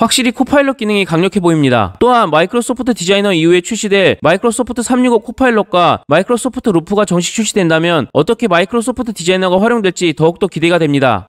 확실히 코파일럿 기능이 강력해 보입니다. 또한 마이크로소프트 디자이너 이후에 출시될 마이크로소프트 365 코파일럿과 마이크로소프트 루프가 정식 출시된다면 어떻게 마이크로소프트 디자이너가 활용될지 더욱더 기대가 됩니다.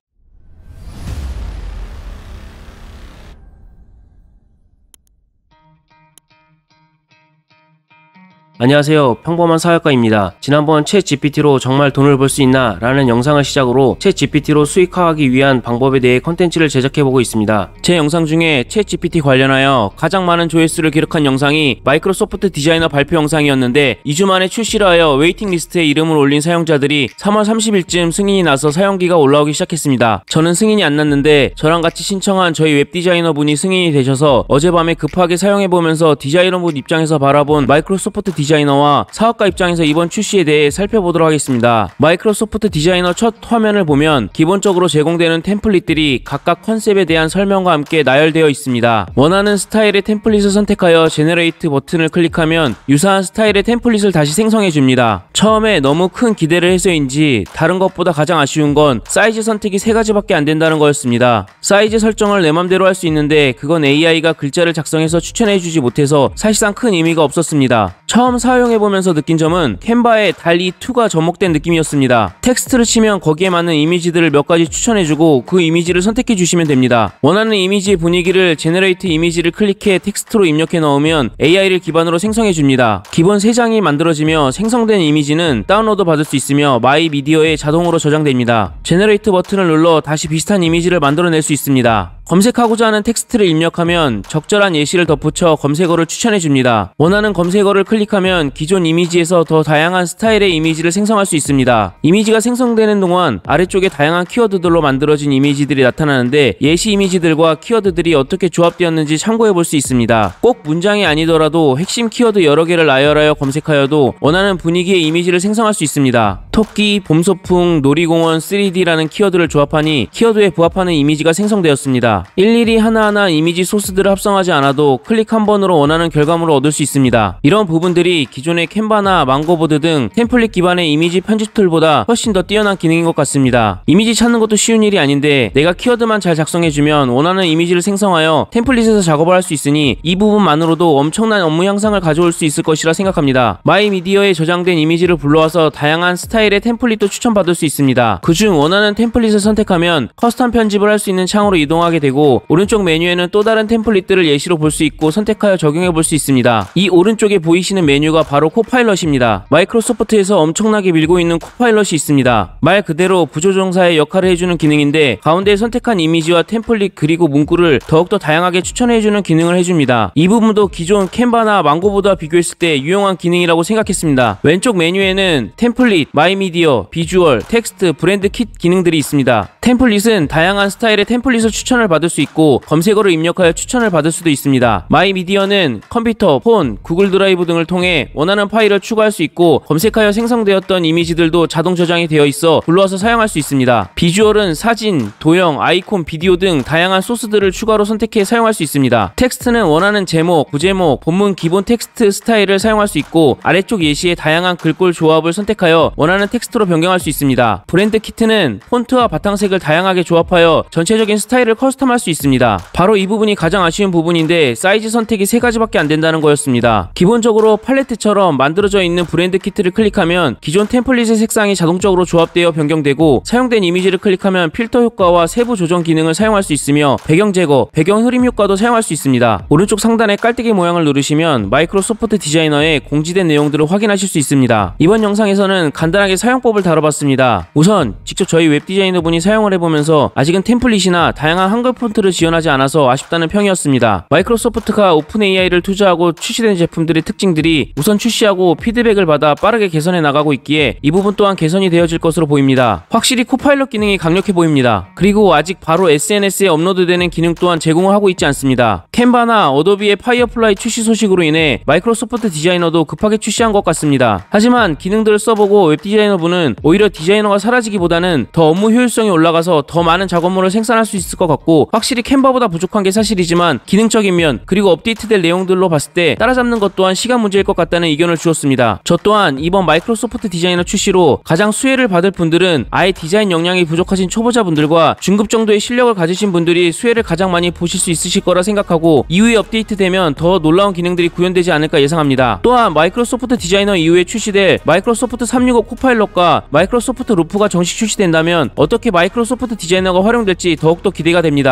안녕하세요. 평범한 사회과입니다. 지난번 채 GPT로 정말 돈을 벌 수 있나? 라는 영상을 시작으로 채 GPT로 수익화하기 위한 방법에 대해 컨텐츠를 제작해보고 있습니다. 제 영상 중에 채 GPT 관련하여 가장 많은 조회수를 기록한 영상이 마이크로소프트 디자이너 발표 영상이었는데 2주 만에 출시를 하여 웨이팅 리스트에 이름을 올린 사용자들이 3월 30일쯤 승인이 나서 사용기가 올라오기 시작했습니다. 저는 승인이 안 났는데 저랑 같이 신청한 저희 웹 디자이너 분이 승인이 되셔서 어젯밤에 급하게 사용해보면서 디자이너 분 입장에서 바라본 마이크로소프트 디자이너 디자이너와 사업가 입장에서 이번 출시에 대해 살펴보도록 하겠습니다. 마이크로소프트 디자이너 첫 화면을 보면 기본적으로 제공되는 템플릿들이 각각 컨셉에 대한 설명과 함께 나열되어 있습니다. 원하는 스타일의 템플릿을 선택하여 제너레이트 버튼을 클릭하면 유사한 스타일의 템플릿을 다시 생성해 줍니다. 처음에 너무 큰 기대를 해서인지 다른 것보다 가장 아쉬운 건 사이즈 선택이 세 가지밖에 안 된다는 거였습니다. 사이즈 설정을 내 맘대로 할 수 있는데 그건 AI가 글자를 작성해서 추천해 주지 못해서 사실상 큰 의미가 없었습니다. 처음 사용해보면서 느낀 점은 캔바의 달리2가 접목된 느낌이었습니다. 텍스트를 치면 거기에 맞는 이미지들을 몇 가지 추천해주고 그 이미지를 선택해주시면 됩니다. 원하는 이미지 의 분위기를 제너레이트 이미지를 클릭해 텍스트로 입력해 넣으면 AI를 기반으로 생성해줍니다. 기본 3장이 만들어지며 생성된 이미지는 다운로드 받을 수 있으며 마이 미디어에 자동으로 저장됩니다. 제너레이트 버튼을 눌러 다시 비슷한 이미지를 만들어낼 수 있습니다. 검색하고자 하는 텍스트를 입력하면 적절한 예시를 덧붙여 검색어를 추천해줍니다. 원하는 검색어를 클릭하면 기존 이미지에서 더 다양한 스타일의 이미지를 생성할 수 있습니다. 이미지가 생성되는 동안 아래쪽에 다양한 키워드들로 만들어진 이미지들이 나타나는데 예시 이미지들과 키워드들이 어떻게 조합되었는지 참고해 볼 수 있습니다. 꼭 문장이 아니더라도 핵심 키워드 여러 개를 나열하여 검색하여도 원하는 분위기의 이미지를 생성할 수 있습니다. 토끼, 봄소풍, 놀이공원, 3D라는 키워드를 조합하니 키워드에 부합하는 이미지가 생성되었습니다. 일일이 하나하나 이미지 소스들을 합성하지 않아도 클릭 한 번으로 원하는 결과물을 얻을 수 있습니다. 이런 부분들이 기존의 캔바나 망고보드 등 템플릿 기반의 이미지 편집 툴보다 훨씬 더 뛰어난 기능인 것 같습니다. 이미지 찾는 것도 쉬운 일이 아닌데 내가 키워드만 잘 작성해주면 원하는 이미지를 생성하여 템플릿에서 작업을 할 수 있으니 이 부분만으로도 엄청난 업무 향상을 가져올 수 있을 것이라 생각합니다. 마이미디어에 저장된 이미지를 불러와서 다양한 스타일의 템플릿도 추천받을 수 있습니다. 그중 원하는 템플릿을 선택하면 커스텀 편집을 할 수 있는 창으로 이동하게 되고 오른쪽 메뉴에는 또 다른 템플릿들을 예시로 볼 수 있고 선택하여 적용해 볼 수 있습니다. 이 오른쪽에 보이시는 메뉴가 바로 코파일럿입니다. 마이크로소프트에서 엄청나게 밀고 있는 코파일럿이 있습니다. 말 그대로 부조정사의 역할을 해주는 기능인데 가운데 선택한 이미지와 템플릿 그리고 문구를 더욱더 다양하게 추천해주는 기능을 해줍니다. 이 부분도 기존 캔바나 망고보다 비교했을 때 유용한 기능이라고 생각했습니다. 왼쪽 메뉴에는 템플릿, 마이미디어, 비주얼, 텍스트, 브랜드 킷 기능들이 있습니다. 템플릿은 다양한 스타일의 템플릿을 추천을 받을 수 있고 검색어를 입력하여 추천을 받을 수도 있습니다. 마이미디어는 컴퓨터, 폰, 구글 드라이브 등을 통해 원하는 파일을 추가할 수 있고 검색하여 생성되었던 이미지들도 자동 저장이 되어 있어 불러서 와 사용할 수 있습니다. 비주얼은 사진, 도형, 아이콘, 비디오 등 다양한 소스들을 추가로 선택해 사용할 수 있습니다. 텍스트는 원하는 제목, 부제목, 본문 기본 텍스트 스타일을 사용할 수 있고 아래쪽 예시의 다양한 글꼴 조합을 선택하여 원하는 텍스트로 변경할 수 있습니다. 브랜드 키트는 폰트와 바탕색을 다양하게 조합하여 전체적인 스타일을 커스텀 커스텀할 수 있습니다. 바로 이 부분이 가장 아쉬운 부분인데 사이즈 선택이 3가지밖에 안 된다는 거였습니다. 기본적으로 팔레트처럼 만들어져 있는 브랜드 키트를 클릭하면 기존 템플릿의 색상이 자동적으로 조합되어 변경되고 사용된 이미지를 클릭하면 필터 효과와 세부 조정 기능을 사용할 수 있으며 배경 제거, 배경 흐림 효과도 사용할 수 있습니다. 오른쪽 상단에 깔때기 모양을 누르시면 마이크로소프트 디자이너의 공지된 내용들을 확인하실 수 있습니다. 이번 영상에서는 간단하게 사용법을 다뤄봤습니다. 우선 직접 저희 웹디자이너분이 사용을 해보면서 아직은 템플릿이나 다양한 한글 컬러 폰트를 지원하지 않아서 아쉽다는 평이었습니다. 마이크로소프트가 오픈 AI를 투자하고 출시된 제품들의 특징들이 우선 출시하고 피드백을 받아 빠르게 개선해 나가고 있기에 이 부분 또한 개선이 되어질 것으로 보입니다. 확실히 코파일럿 기능이 강력해 보입니다. 그리고 아직 바로 SNS에 업로드되는 기능 또한 제공을 하고 있지 않습니다. 캔바나 어도비의 파이어플라이 출시 소식으로 인해 마이크로소프트 디자이너도 급하게 출시한 것 같습니다. 하지만 기능들을 써보고 웹 디자이너분은 오히려 디자이너가 사라지기보다는 더 업무 효율성이 올라가서 더 많은 작업물을 생산할 수 있을 것 같고 확실히 캔버보다 부족한 게 사실이지만 기능적인 면 그리고 업데이트될 내용들로 봤을 때 따라잡는 것 또한 시간 문제일 것 같다는 의견을 주었습니다. 저 또한 이번 마이크로소프트 디자이너 출시로 가장 수혜를 받을 분들은 아예 디자인 역량이 부족하신 초보자분들과 중급 정도의 실력을 가지신 분들이 수혜를 가장 많이 보실 수 있으실 거라 생각하고 이후에 업데이트되면 더 놀라운 기능들이 구현되지 않을까 예상합니다. 또한 마이크로소프트 디자이너 이후에 출시될 마이크로소프트 365 코파일럿과 마이크로소프트 루프가 정식 출시된다면 어떻게 마이크로소프트 디자이너가 활용될지 더욱더 기대가 됩니다.